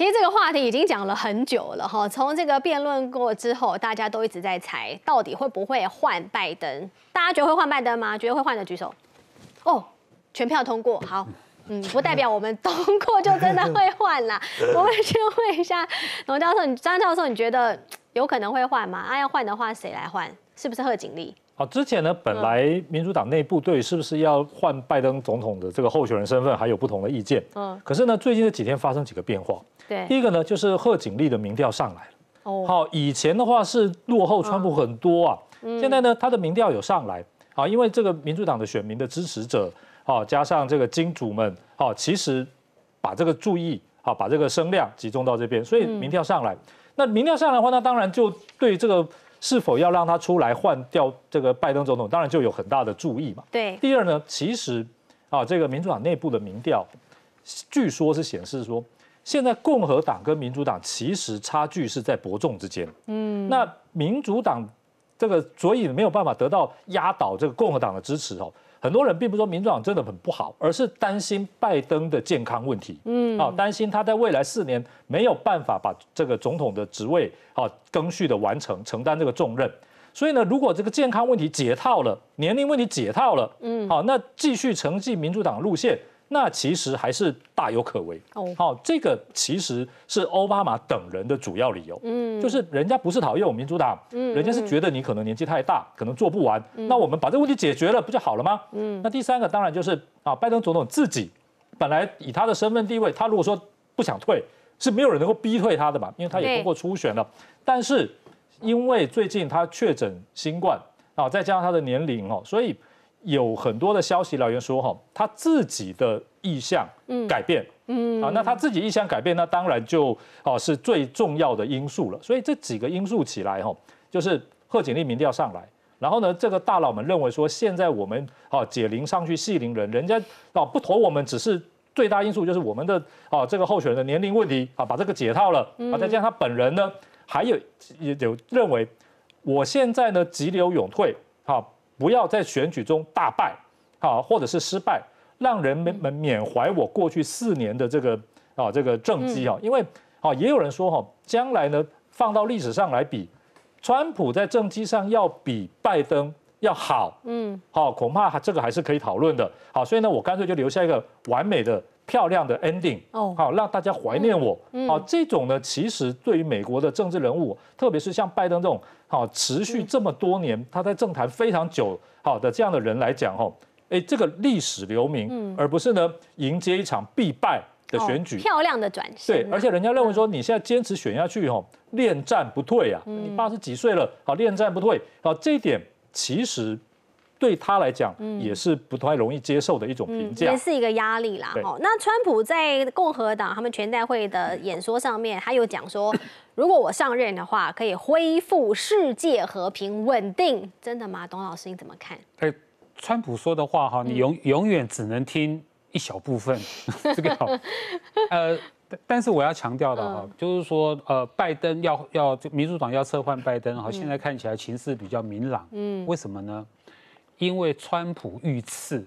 其实这个话题已经讲了很久了哈，从这个辩论过之后，大家都一直在猜到底会不会换拜登。大家觉得会换拜登吗？觉得会换的举手。哦，全票通过。好，嗯，不代表我们通过就真的会换啦。我们先问一下龙教授，你张教授，你觉得有可能会换吗？啊，要换的话谁来换？是不是贺锦丽？好，之前呢，本来民主党内部对是不是要换拜登总统的这个候选人身份还有不同的意见。嗯，可是呢，最近这几天发生几个变化。第一个呢，就是贺锦丽的民调上来了。哦，好，以前的话是落后川普很多啊，现在呢，他的民调有上来啊，因为这个民主党的选民的支持者啊，加上这个金主们啊，其实把这个注意啊，把这个声量集中到这边，所以民调上来。那民调上来的话，那当然就对这个是否要让他出来换掉这个拜登总统，当然就有很大的注意嘛。对。第二呢，其实啊，这个民主党内部的民调，据说是显示说。现在共和党跟民主党其实差距是在伯仲之间，嗯，那民主党这个所以没有办法得到压倒这个共和党的支持哦。很多人并不是说民主党真的很不好，而是担心拜登的健康问题，嗯，啊，担心他在未来四年没有办法把这个总统的职位啊更续的完成，承担这个重任。所以呢，如果这个健康问题解套了，年龄问题解套了，嗯，好，那继续承继民主党路线。那其实还是大有可为。好，这个其实是奥巴马等人的主要理由。嗯，就是人家不是讨厌我们民主党，嗯，人家是觉得你可能年纪太大，可能做不完。那我们把这个问题解决了，不就好了吗？嗯，那第三个当然就是啊，拜登总统自己本来以他的身份地位，他如果说不想退，是没有人能够逼退他的嘛，因为他也通过初选了。但是因为最近他确诊新冠啊，再加上他的年龄哦，所以。有很多的消息来源说哈，他自己的意向改变，嗯，啊，那他自己意向改变，那当然就啊是最重要的因素了。所以这几个因素起来哈，就是贺锦丽民调上来，然后呢，这个大佬们认为说，现在我们啊解铃上去系铃人，人家啊不投我们，只是最大因素就是我们的啊这个候选人的年龄问题啊，把这个解套了啊，再加上他本人呢，还有也有认为我现在呢急流勇退啊。不要在选举中大败，好，或者是失败，让人们们缅怀我过去四年的这个啊这个政绩啊，因为啊也有人说哈，将来呢放到历史上来比，川普在政绩上要比拜登要好，嗯，好，恐怕还这个还是可以讨论的，好，所以呢我干脆就留下一个完美的。漂亮的 ending，好让大家怀念我。好，这种呢，其实对于美国的政治人物，特别是像拜登这种好持续这么多年，他在政坛非常久好的这样的人来讲，哈，哎，这个历史留名，而不是呢迎接一场必败的选举。漂亮的转身，对，而且人家认为说，你现在坚持选下去，哈，恋战不退啊，你八十几岁了，好恋战不退，好这一点其实。对他来讲，也是不太容易接受的一种评价，也是一个压力啦。哦，那川普在共和党他们全代会的演说上面，他有讲说，如果我上任的话，可以恢复世界和平稳定，真的吗？董老师，你怎么看？哎，川普说的话哈，你永永远只能听一小部分，这个，呃，但但是我要强调的哈，就是说，呃，拜登要要民主党要撤换拜登，哈，现在看起来情势比较明朗，嗯，为什么呢？因为川普遇刺，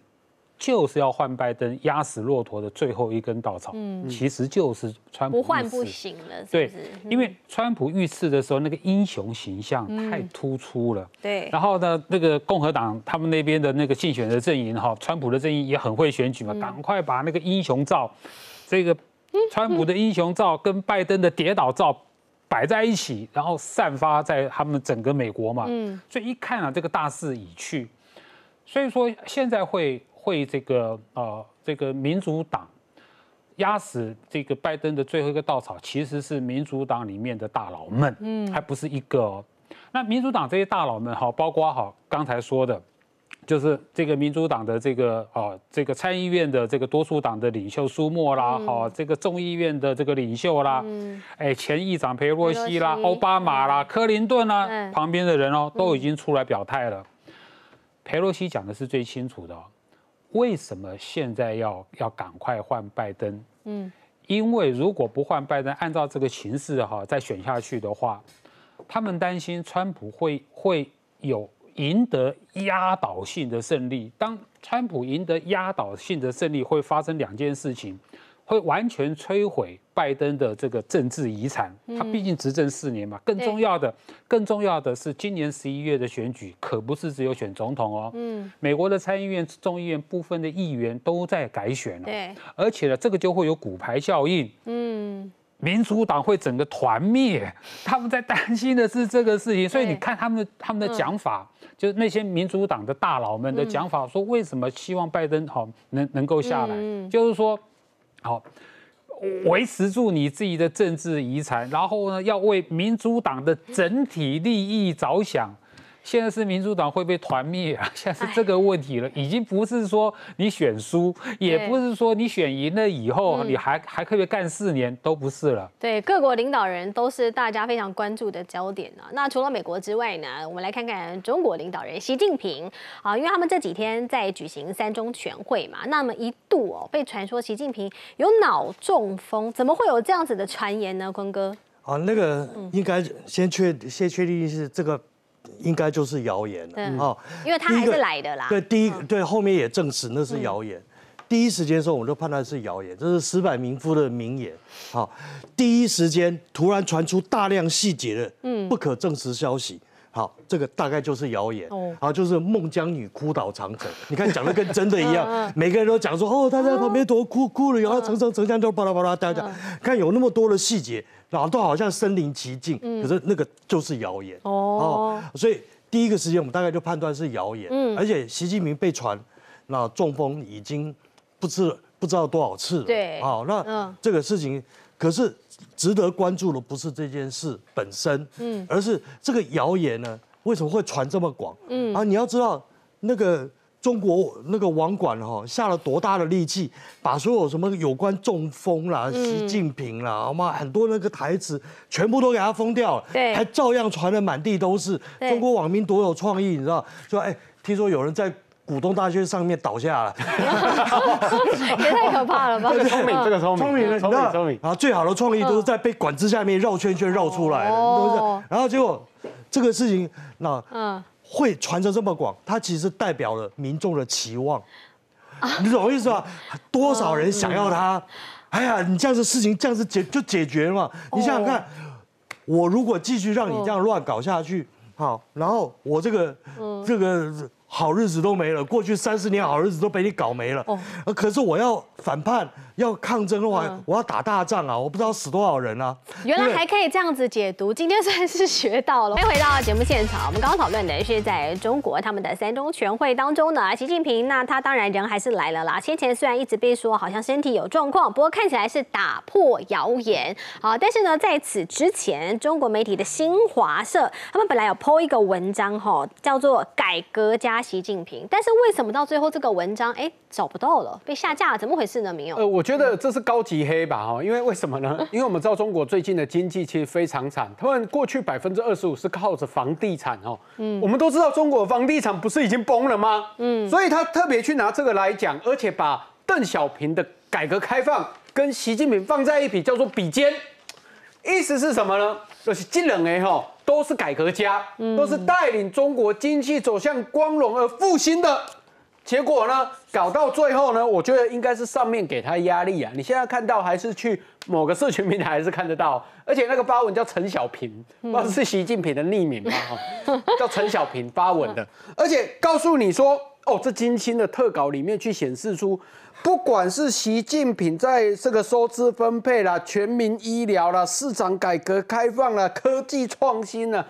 就是要换拜登压死骆驼的最后一根稻草。嗯，其实就是川普不刺不行了。对，因为川普遇刺的时候，那个英雄形象太突出了。对，然后呢，那个共和党他们那边的那个竞选的阵营哈，川普的阵营也很会选举嘛，赶快把那个英雄照，这个川普的英雄照跟拜登的跌倒照摆在一起，然后散发在他们整个美国嘛。嗯，所以一看啊，这个大势已去。所以说，现在会会这个呃，这个民主党压死这个拜登的最后一个稻草，其实是民主党里面的大佬们，嗯，还不是一个。哦。那民主党这些大佬们哈，包括哈刚才说的，就是这个民主党的这个啊，这个参议院的这个多数党的领袖苏莫啦，好，这个众议院的这个领袖啦，哎，前议长佩洛西啦，奥巴马啦，克林顿啦，旁边的人哦，都已经出来表态了。佩洛西讲的是最清楚的，为什么现在要要赶快换拜登？嗯，因为如果不换拜登，按照这个形势哈，再选下去的话，他们担心川普会会有赢得压倒性的胜利。当川普赢得压倒性的胜利，会发生两件事情。会完全摧毁拜登的这个政治遗产。他毕竟执政四年嘛。更重要的，更重要的，是今年十一月的选举可不是只有选总统哦。嗯。美国的参议院、众议院部分的议员都在改选了。对。而且呢，这个就会有骨牌效应。嗯。民主党会整个团灭。他们在担心的是这个事情，所以你看他们他们的讲法，就是那些民主党的大佬们的讲法，说为什么希望拜登好能能够下来，就是说。好，维持住你自己的政治遗产，然后呢，要为民主党的整体利益着想。现在是民主党会被团灭啊，现在是这个问题了，已经不是说你选输，也不是说你选赢了以后你还还可以干四年，都不是了。对，各国领导人都是大家非常关注的焦点啊。那除了美国之外呢，我们来看看中国领导人习近平啊，因为他们这几天在举行三中全会嘛，那么一度哦被传说习近平有脑中风，怎么会有这样子的传言呢？坤哥，啊，那个应该先确先确定是这个。应该就是谣言了啊，因为他还是来的啦。对，第一对后面也证实那是谣言。第一时间说我们就判断是谣言，这是“十百民夫”的名言。好，第一时间突然传出大量细节的不可证实消息。好，这个大概就是谣言。哦，啊，就是孟姜女哭倒长城，你看讲的跟真的一样，每个人都讲说，哦，他在旁边多哭哭了，然后长城、城墙都巴拉巴拉大家。看有那么多的细节，然后都好像身临其境。嗯，可是那个就是谣言。哦，哦。所以第一个时间我们大概就判断是谣言。嗯，而且习近平被传那中风已经不吃了。不知道多少次，对，好，那这个事情，可是值得关注的不是这件事本身，嗯，而是这个谣言呢，为什么会传这么广？嗯，啊，你要知道，那个中国那个网管哈，下了多大的力气，把所有什么有关中风啦、习近平啦，好吗？很多那个台词全部都给他封掉了，对，还照样传的满地都是。中国网民多有创意，你知道，说哎，听说有人在。股东大选上面倒下了，也太可怕了吧？这个聪明，这个聪明，聪明，聪明，聪明。啊，最好的创意都是在被管制下面绕圈圈绕出来的，是不是？然后结果这个事情，那嗯，会传得这么广，它其实代表了民众的期望。你懂我意思吧？多少人想要它？哎呀，你这样子事情这样子解就解决嘛？你想想看，我如果继续让你这样乱搞下去，好，然后我这个，这个。好日子都没了，过去三十年好日子都被你搞没了。哦，可是我要反叛，要抗争的话，我要打大仗啊！我不知道死多少人啊。原来还可以这样子解读，今天算是学到了。回到节目现场，我们刚刚讨论的是在中国他们的三中全会当中呢，习近平那他当然人还是来了啦。先前虽然一直被说好像身体有状况，不过看起来是打破谣言。好，但是呢，在此之前，中国媒体的新华社他们本来有 PO 一个文章哈，叫做《改革家》。习近平，但是为什么到最后这个文章哎找不到了，被下架了，怎么回事呢，民友？呃，我觉得这是高级黑吧，哈，因为为什么呢？因为我们知道中国最近的经济其实非常惨，他们过去百分之二十五是靠着房地产，哦，嗯，我们都知道中国房地产不是已经崩了吗？嗯，所以他特别去拿这个来讲，而且把邓小平的改革开放跟习近平放在一起，叫做比肩，意思是什么呢？就是惊人哎，哈。都是改革家，都是带领中国经济走向光荣而复兴的。结果呢，搞到最后呢，我觉得应该是上面给他压力啊。你现在看到还是去某个社群平台还是看得到，而且那个发文叫陈小平，不知道是习近平的匿名吧？哈，叫陈小平发文的，而且告诉你说，哦，这《金星》的特稿里面去显示出。不管是习近平在这个收支分配啦、全民医疗啦、市场改革开放啦、科技创新啦，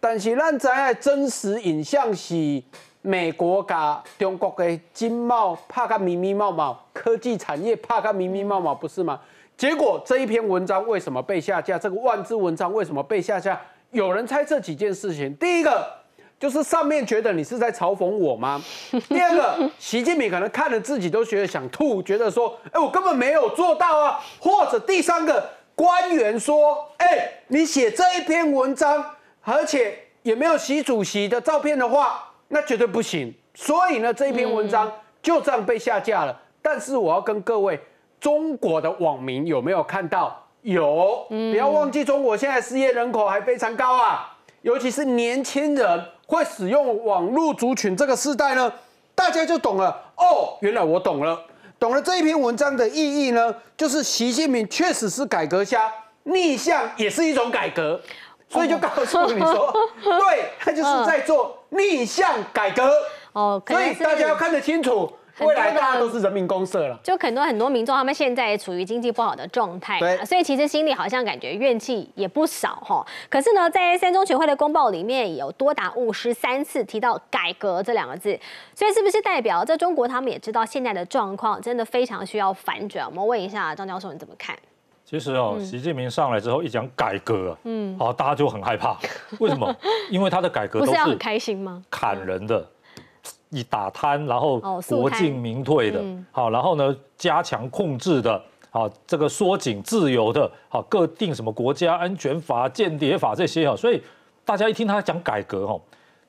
但是咱知影真实影像是美国甲中国嘅经贸拍个明明冒冒，科技产业拍个明明冒冒，不是吗？结果这一篇文章为什么被下架？这个万字文章为什么被下架？有人猜测几件事情，第一个。就是上面觉得你是在嘲讽我吗？第二个，习近平可能看了自己都觉得想吐，觉得说，哎，我根本没有做到啊。或者第三个官员说，哎，你写这一篇文章，而且也没有习主席的照片的话，那绝对不行。所以呢，这一篇文章就这样被下架了。但是我要跟各位中国的网民有没有看到？有，不要忘记，中国现在失业人口还非常高啊。尤其是年轻人会使用网络族群这个时代呢，大家就懂了。哦，原来我懂了，懂了这一篇文章的意义呢，就是习近平确实是改革家，逆向也是一种改革，所以就告诉你说，对，他就是在做逆向改革。哦，所以大家要看得清楚。未来大家都是人民公社了，就很多很多民众他们现在也处于经济不好的状态，所以其实心里好像感觉怨气也不少哈。可是呢，在三中全会的公报里面有多达五十三次提到“改革”这两个字，所以是不是代表在中国他们也知道现在的状况真的非常需要反转？我们问一下张教授你怎么看？其实哦，习近平上来之后一讲改革，嗯，啊，大家就很害怕。为什么？因为他的改革都是要很开心吗？砍人的。以打贪，然后国进民退的，好，然后呢，加强控制的，好，这个缩紧自由的，好，各定什么国家安全法、间谍法这些啊，所以大家一听他讲改革哈，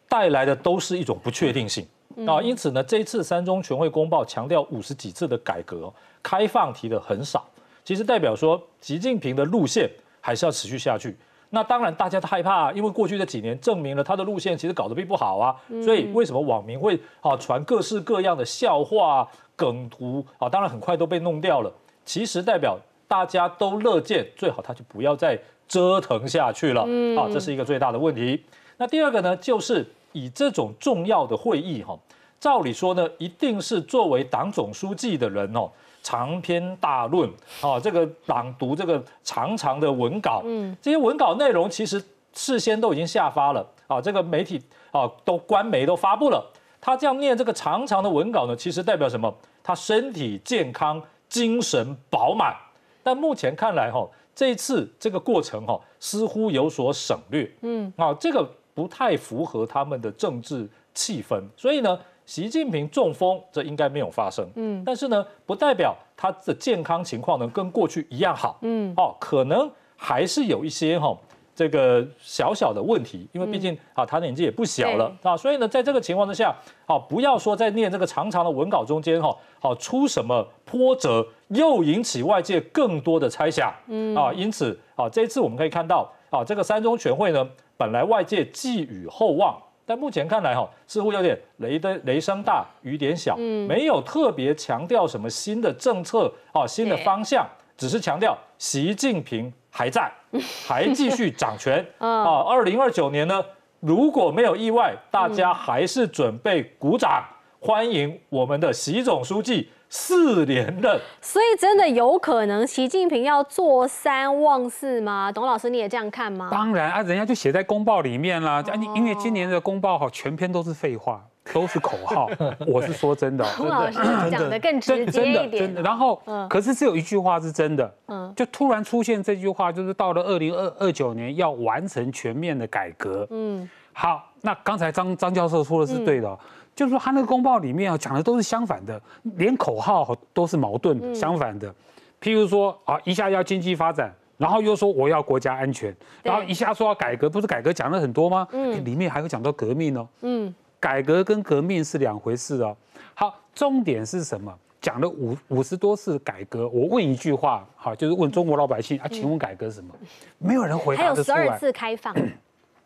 带来的都是一种不确定性啊，因此呢，这一次三中全会公报强调五十几次的改革开放提的很少，其实代表说习近平的路线还是要持续下去。那当然，大家害怕，因为过去这几年证明了他的路线其实搞得并不好啊。所以为什么网民会啊传各式各样的笑话、梗图啊？当然很快都被弄掉了。其实代表大家都乐见，最好他就不要再折腾下去了。嗯啊，这是一个最大的问题。那第二个呢，就是以这种重要的会议哈，照理说呢，一定是作为党总书记的人哦。长篇大论啊，这个朗读这个长长的文稿，嗯，这些文稿内容其实事先都已经下发了啊，这个媒体啊，都官媒都发布了。他这样念这个长长的文稿呢，其实代表什么？他身体健康，精神饱满。但目前看来哈，这一次这个过程哈，似乎有所省略，嗯，啊，这个不太符合他们的政治气氛，所以呢。习近平中风，这应该没有发生，嗯，但是呢，不代表他的健康情况呢跟过去一样好，嗯，哦，可能还是有一些哈这个小小的问题，因为毕竟啊他年纪也不小了啊，所以呢，在这个情况之下，啊，不要说在念这个长长的文稿中间哈，好出什么波折，又引起外界更多的猜想，嗯啊，因此啊，这一次我们可以看到啊，这个三中全会呢，本来外界寄予厚望。但目前看来哈，似乎有点雷的雷声大雨点小，没有特别强调什么新的政策啊、新的方向，只是强调习近平还在，还继续掌权 啊。二零二九年呢，如果没有意外，大家还是准备鼓掌欢迎我们的习总书记。四年的，所以真的有可能习近平要坐三望四吗？董老师，你也这样看吗？当然啊，人家就写在公报里面啦。啊，你因为今年的公报哈，全篇都是废话，都是口号。我是说真的，董老师讲的更直接一点。然后，可是只有一句话是真的，嗯，就突然出现这句话，就是到了二零二二九年要完成全面的改革。嗯，好，那刚才张张教授说的是对的。就是说，他那个公报里面讲的都是相反的，连口号都是矛盾相反的。譬如说啊，一下要经济发展，然后又说我要国家安全，然后一下说要改革，不是改革讲了很多吗？嗯，里面还有讲到革命哦。嗯，改革跟革命是两回事哦。好，重点是什么？讲了五五十多次改革，我问一句话，哈，就是问中国老百姓啊，请问改革什么？没有人回答的出来。还有十二次开放。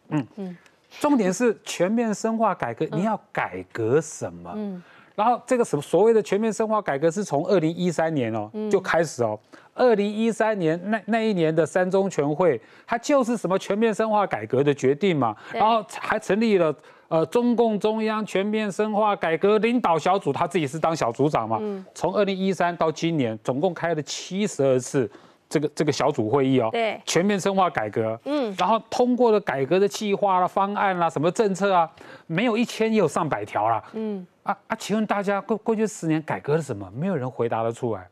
嗯嗯。重点是全面深化改革，你要改革什么？嗯，然后这个什所谓的全面深化改革是从二零一三年哦就开始哦，二零一三年那那一年的三中全会，它就是什么全面深化改革的决定嘛，然后还成立了呃中共中央全面深化改革领导小组，他自己是当小组长嘛，从二零一三到今年总共开了七十二次。这个这个小组会议哦，对，全面深化改革，嗯，然后通过了改革的计划啦、方案啦、什么政策啊，没有一千也有上百条啦。嗯，啊啊，请问大家过过去十年改革了什么？没有人回答得出来，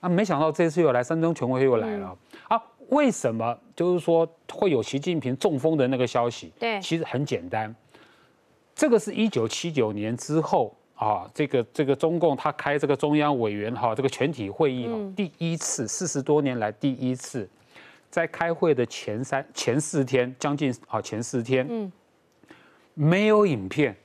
啊，没想到这次又来三中全会又来了，啊，为什么就是说会有习近平中风的那个消息？对，其实很简单，这个是一九七九年之后。啊，这个这个中共他开这个中央委员哈，这个全体会议，第一次四十多年来第一次，在开会的前三前四天，将近啊前四天，嗯，没有影片，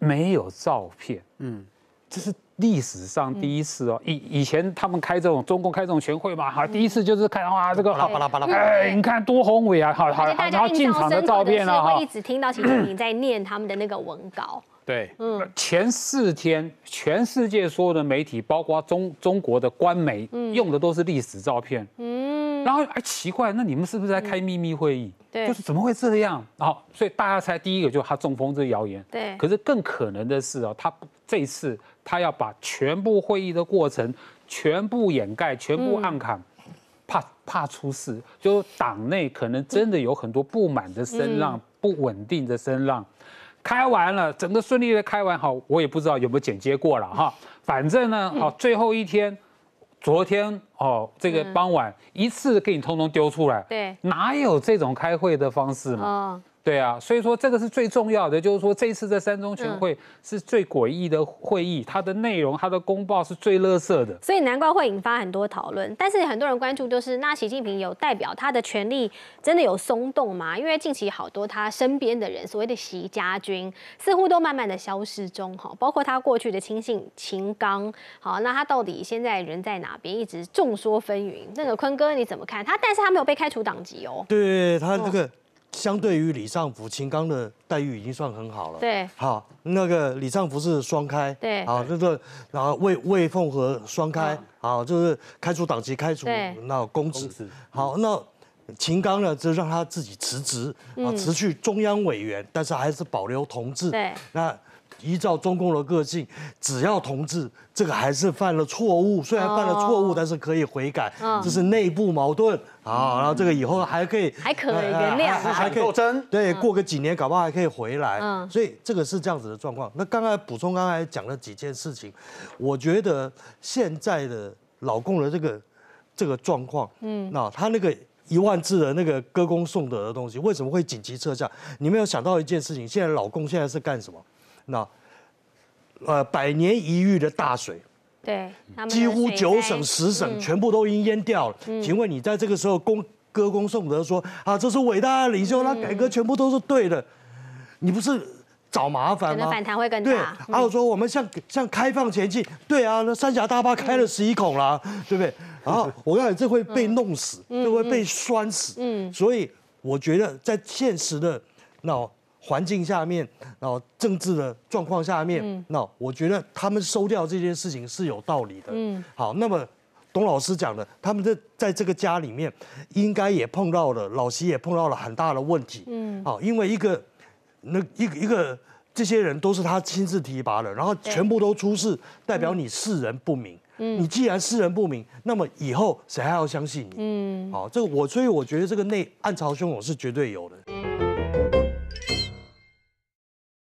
没有照片，嗯，这是历史上第一次哦。以以前他们开这种中共开这种全会嘛，哈，第一次就是看哇这个巴拉巴拉巴拉，哎，你看多宏伟啊，好好，然后进场的照片了哈。会一直听到习近平在念他们的那个文稿。对，前四天，全世界所有的媒体，包括中中国的官媒，用的都是历史照片。嗯，然后哎奇怪，那你们是不是在开秘密会议？对，就是怎么会这样？好，所以大家猜第一个就是他中风这个谣言。对，可是更可能的是哦，他这次他要把全部会议的过程全部掩盖、全部暗砍，怕怕出事，就党内可能真的有很多不满的声浪、不稳定的声浪。开完了，整个顺利的开完，好，我也不知道有没有剪接过了哈。反正呢，好，最后一天，昨天哦，这个傍晚一次给你通通丢出来，对，哪有这种开会的方式嘛？对啊，所以说这个是最重要的，就是说这次这三中全会是最诡异的会议，它的内容、它的公报是最垃圾的，所以难怪会引发很多讨论。但是很多人关注就是，那习近平有代表他的权力真的有松动吗？因为近期好多他身边的人，所谓的习家军似乎都慢慢的消失中哈，包括他过去的亲信秦刚，好，那他到底现在人在哪边？一直众说纷纭。那个坤哥你怎么看他？但是他没有被开除党籍哦。对，他这个。相对于李尚福、秦刚的待遇已经算很好了。对，好，那个李尚福是双开。对，好，那个然后魏魏凤和双开，好，就是开除党籍、开除那公职。好，那秦刚呢，就让他自己辞职，啊，辞去中央委员，但是还是保留同志。对，那。依照中共的个性，只要同志，这个还是犯了错误。虽然犯了错误，但是可以悔改，这是内部矛盾啊。然后这个以后还可以，还可以原谅，还可以斗争。对，过个几年，搞不好还可以回来。嗯，所以这个是这样子的状况。那刚才补充，刚才讲了几件事情，我觉得现在的老共的这个这个状况，嗯，那他那个一万字的那个歌功颂德的东西，为什么会紧急撤下？你没有想到一件事情，现在老共现在是干什么？那，呃，百年一遇的大水，对，几乎九省十省全部都已经淹掉了。请问你在这个时候歌歌功颂德说啊，这是伟大的领袖，那改革全部都是对的，你不是找麻烦？吗？能反弹会更大。然后说我们向向开放前进，对啊，那三峡大坝开了十一孔了，对不对？然后 我告诉你，这会被弄死，这会被拴死。嗯，所以我觉得在现实的，那。环境下面，然后政治的状况下面，那我觉得他们收掉这件事情是有道理的。嗯，好，那么董老师讲的，他们在在这个家里面，应该也碰到了，老徐也碰到了很大的问题。嗯，好，因为一个那一个一个这些人都是他亲自提拔的，然后全部都出事，代表你世人不明。嗯，你既然世人不明，那么以后谁还要相信你？嗯，好，这个我所以我觉得这个内暗潮汹涌是绝对有的。